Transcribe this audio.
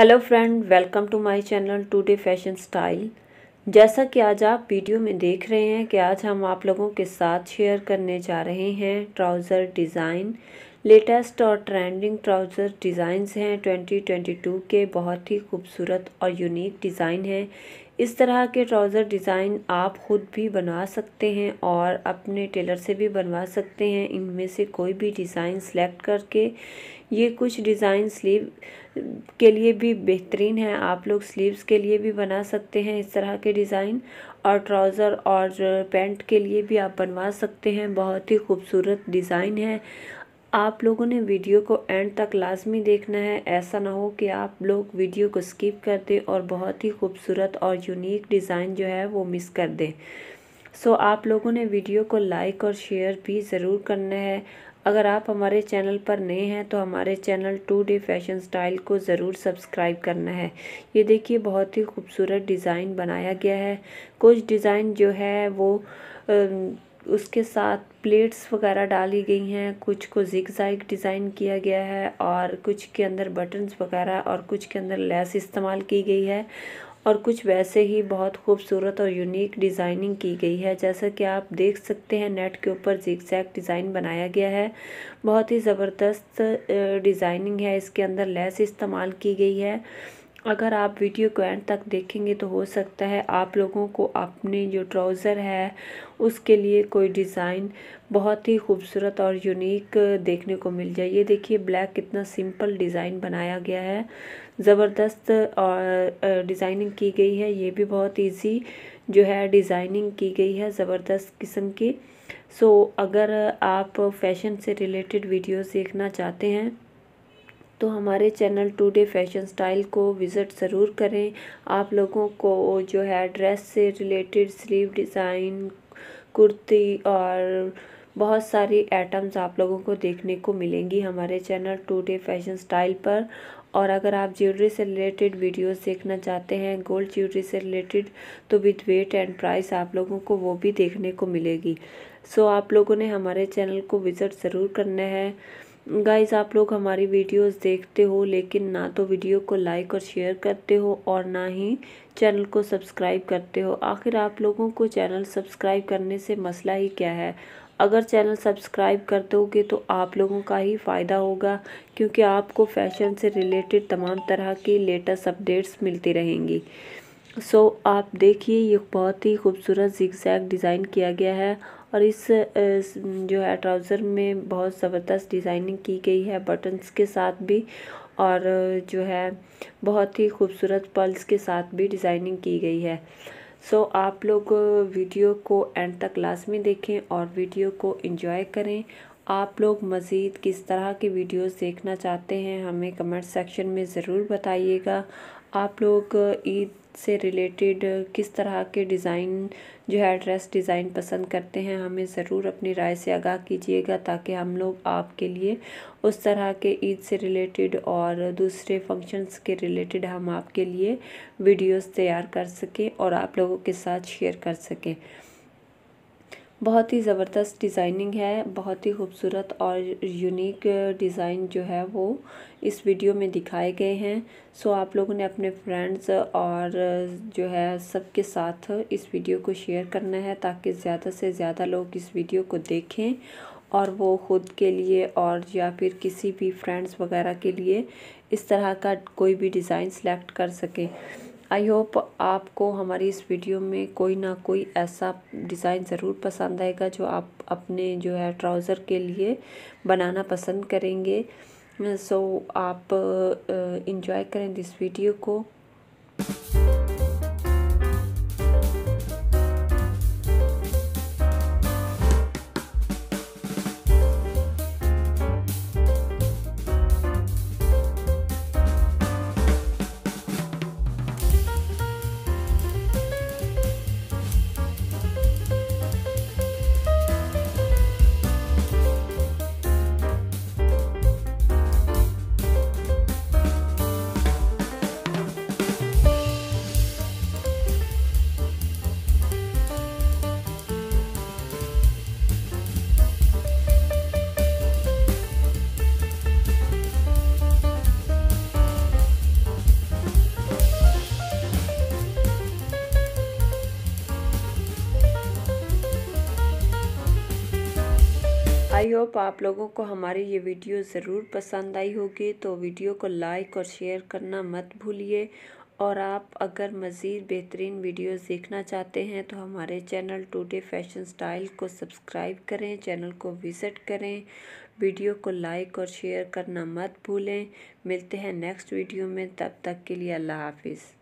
hello friend welcome to my channel today fashion style जैसा कि आज आप वीडियो में देख रहे हैं कि आज हम आप लोगों के साथ शेयर करने जा रहे हैं ट्राउज़र डिज़ाइन लेटेस्ट और ट्रेंडिंग ट्राउज़र डिज़ाइंस हैं 2022 के बहुत ही खूबसूरत और यूनिक डिज़ाइन हैं इस तरह के ट्राउज़र डिज़ाइन आप ख़ुद भी बनवा सकते हैं और अपने टेलर से भी बनवा सकते हैं इनमें से कोई भी डिज़ाइन सेलेक्ट करके ये कुछ डिज़ाइन स्लीव के लिए भी बेहतरीन है आप लोग स्लीव्स के लिए भी बना सकते हैं इस तरह के डिज़ाइन और ट्राउज़र और पैंट के लिए भी आप बनवा सकते हैं बहुत ही खूबसूरत डिज़ाइन है आप लोगों ने वीडियो को एंड तक लाजमी देखना है ऐसा ना हो कि आप लोग वीडियो को स्किप कर दें और बहुत ही खूबसूरत और यूनिक डिज़ाइन जो है वो मिस कर दें सो आप लोगों ने वीडियो को लाइक और शेयर भी ज़रूर करना है अगर आप हमारे चैनल पर नए हैं तो हमारे channel today fashion style को ज़रूर सब्सक्राइब करना है ये देखिए बहुत ही खूबसूरत डिज़ाइन बनाया गया है कुछ डिज़ाइन जो है वो आ, उसके साथ प्लेट्स वगैरह डाली गई हैं कुछ को जिगजैग डिज़ाइन किया गया है और कुछ के अंदर बटन्स वगैरह और कुछ के अंदर लेस इस्तेमाल की गई है और कुछ वैसे ही बहुत खूबसूरत और यूनिक डिज़ाइनिंग की गई है जैसा कि आप देख सकते हैं नेट के ऊपर जैक डिज़ाइन बनाया गया है बहुत ही ज़बरदस्त डिज़ाइनिंग है इसके अंदर लेस इस्तेमाल की गई है अगर आप वीडियो को एंड तक देखेंगे तो हो सकता है आप लोगों को अपने जो ट्राउज़र है उसके लिए कोई डिज़ाइन बहुत ही खूबसूरत और यूनिक देखने को मिल जाए ये देखिए ब्लैक कितना सिंपल डिज़ाइन बनाया गया है ज़बरदस्त और डिज़ाइनिंग की गई है ये भी बहुत इजी जो है डिज़ाइनिंग की गई है ज़बरदस्त किस्म की सो अगर आप फैशन से रिलेटेड वीडियोज़ देखना चाहते हैं तो हमारे चैनल टुडे फैशन स्टाइल को विज़िट ज़रूर करें आप लोगों को जो है ड्रेस से रिलेटेड स्लीव डिज़ाइन कुर्ती और बहुत सारी आइटम्स आप लोगों को देखने को मिलेंगी हमारे चैनल टुडे फैशन स्टाइल पर और अगर आप ज्वेलरी से रिलेटेड वीडियोस देखना चाहते हैं गोल्ड ज्वेलरी से रिलेटेड तो विद वेट एंड प्राइस आप लोगों को वो भी देखने को मिलेगी सो so, आप लोगों ने हमारे चैनल को विज़िट ज़रूर करना है गाइज़ आप लोग हमारी वीडियोस देखते हो लेकिन ना तो वीडियो को लाइक और शेयर करते हो और ना ही चैनल को सब्सक्राइब करते हो आखिर आप लोगों को चैनल सब्सक्राइब करने से मसला ही क्या है अगर चैनल सब्सक्राइब कर दोगे तो आप लोगों का ही फ़ायदा होगा क्योंकि आपको फैशन से रिलेटेड तमाम तरह की लेटेस्ट अपडेट्स मिलती रहेंगी सो so, आप देखिए ये बहुत ही खूबसूरत जिग डिज़ाइन किया गया है और इस जो है ट्राउज़र में बहुत ज़बरदस्त डिज़ाइनिंग की गई है बटन्स के साथ भी और जो है बहुत ही खूबसूरत पल्स के साथ भी डिज़ाइनिंग की गई है सो so, आप लोग वीडियो को एंड तक लास्ट में देखें और वीडियो को इंजॉय करें आप लोग मज़ीद किस तरह की वीडियोस देखना चाहते हैं हमें कमेंट सेक्शन में ज़रूर बताइएगा आप लोग ईद से रिलेटेड किस तरह के डिज़ाइन जो है ड्रेस डिज़ाइन पसंद करते हैं हमें ज़रूर अपनी राय से आगाह कीजिएगा ताकि हम लोग आपके लिए उस तरह के ईद से रिलेटेड और दूसरे फंक्शंस के रिलेटेड हम आपके लिए वीडियोस तैयार कर सकें और आप लोगों के साथ शेयर कर सकें बहुत ही ज़बरदस्त डिज़ाइनिंग है बहुत ही खूबसूरत और यूनिक डिज़ाइन जो है वो इस वीडियो में दिखाए गए हैं सो आप लोगों ने अपने फ्रेंड्स और जो है सबके साथ इस वीडियो को शेयर करना है ताकि ज़्यादा से ज़्यादा लोग इस वीडियो को देखें और वो ख़ुद के लिए और या फिर किसी भी फ्रेंड्स वगैरह के लिए इस तरह का कोई भी डिज़ाइन सेलेक्ट कर सकें आई होप आपको हमारी इस वीडियो में कोई ना कोई ऐसा डिज़ाइन ज़रूर पसंद आएगा जो आप अपने जो है ट्राउज़र के लिए बनाना पसंद करेंगे सो so, आप इन्जॉय करें दिस वीडियो को होप आप लोगों को हमारी ये वीडियो ज़रूर पसंद आई होगी तो वीडियो को लाइक और शेयर करना मत भूलिए और आप अगर मज़ीद बेहतरीन वीडियोस देखना चाहते हैं तो हमारे चैनल टूडे फैशन स्टाइल को सब्सक्राइब करें चैनल को विज़िट करें वीडियो को लाइक और शेयर करना मत भूलें मिलते हैं नेक्स्ट वीडियो में तब तक के लिए अल्लाह हाफिज़